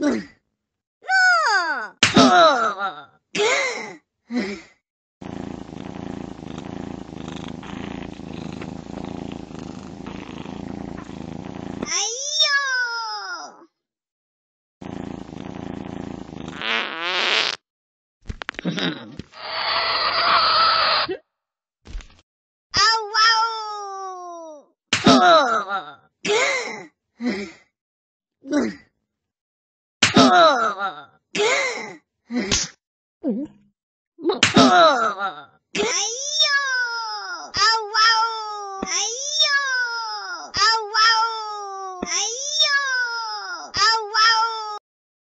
啊！哎呦！啊哇哦！もう。